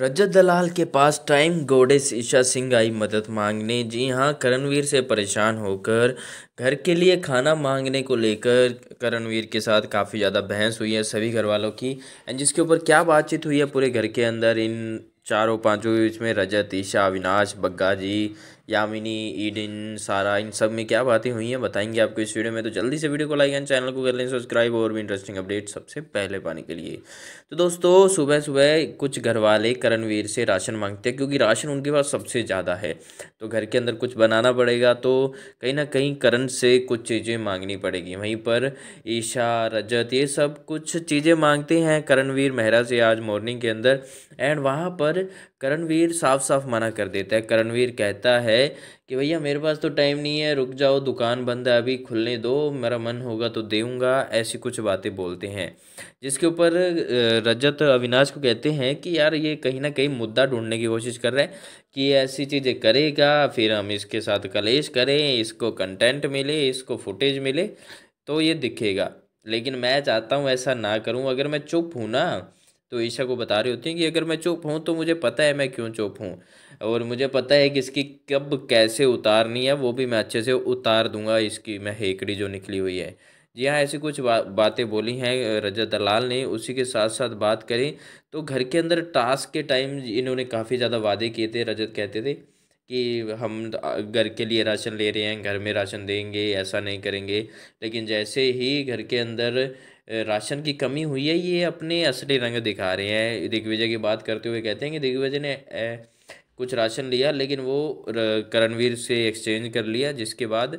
रजत दलाल के पास time goddess Isha Singh आई मदद मांगने जी हाँ करणवीर से परेशान होकर घर के लिए खाना मांगने को लेकर करणवीर के साथ काफ़ी ज़्यादा बहस हुई है सभी घर वालों की एंड जिसके ऊपर क्या बातचीत हुई है पूरे घर के अंदर इन चारों पांचों में रजत ईशा अविनाश बग्गा जी यामिनी ईडिन सारा इन सब में क्या बातें हुई हैं बताएंगे आपको इस वीडियो में तो जल्दी से वीडियो को लाइक एंड चैनल को कर लें सब्सक्राइब और भी इंटरेस्टिंग अपडेट सबसे पहले पाने के लिए तो दोस्तों सुबह सुबह कुछ घर वाले करणवीर से राशन मांगते हैं क्योंकि राशन उनके पास सबसे ज़्यादा है तो घर के अंदर कुछ बनाना पड़ेगा तो कहीं ना कहीं करण से कुछ चीज़ें मांगनी पड़ेगी वहीं पर ईशा रजत ये सब कुछ चीज़ें मांगते हैं करणवीर मेहरा से आज मॉर्निंग के अंदर एंड वहाँ पर करणवीर साफ साफ मना कर देता है करणवीर कहता है है कि भैया मेरे पास तो टाइम नहीं है रुक जाओ दुकान बंद है अभी खुलने दो मेरा मन होगा तो देऊंगा ऐसी कुछ बातें बोलते हैं जिसके ऊपर रजत अविनाश को कहते हैं कि यार ये कहीं ना कहीं मुद्दा ढूंढने की कोशिश कर रहे हैं कि ऐसी चीज़ें करेगा फिर हम इसके साथ कलेश करें इसको कंटेंट मिले इसको फुटेज मिले तो ये दिखेगा लेकिन मैं चाहता हूँ ऐसा ना करूँ अगर मैं चुप हूँ ना तो ईशा को बता रही होती हैं कि अगर मैं चुप हूँ तो मुझे पता है मैं क्यों चुप हूँ और मुझे पता है कि इसकी कब कैसे उतारनी है वो भी मैं अच्छे से उतार दूंगा इसकी मैं हेकड़ी जो निकली हुई है जी हाँ ऐसी कुछ बा, बातें बोली हैं रजत दलाल ने उसी के साथ साथ बात करें तो घर के अंदर टास्क के टाइम इन्होंने काफ़ी ज़्यादा वादे किए थे रजत कहते थे कि हम घर के लिए राशन ले रहे हैं घर में राशन देंगे ऐसा नहीं करेंगे लेकिन जैसे ही घर के अंदर राशन की कमी हुई है ये अपने असली रंग दिखा रहे हैं दिग्विजय की बात करते हुए कहते हैं कि दिग्विजय ने कुछ राशन लिया लेकिन वो करणवीर से एक्सचेंज कर लिया जिसके बाद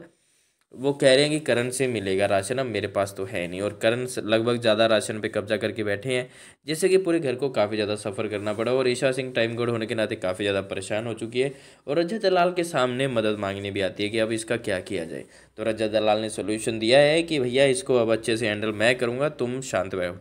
वो कह रहे हैं कि करण से मिलेगा राशन अब मेरे पास तो है नहीं और करण लगभग ज़्यादा राशन पे कब्जा करके बैठे हैं जिससे कि पूरे घर को काफ़ी ज़्यादा सफ़र करना पड़ा और ईशा सिंह टाइम गोड होने के नाते काफ़ी ज़्यादा परेशान हो चुकी है और रजा दलाल के सामने मदद मांगने भी आती है कि अब इसका क्या किया जाए तो रजा दलाल ने सोल्यूशन दिया है कि भैया इसको अब अच्छे से हैंडल मैं करूँगा तुम शांत बैठो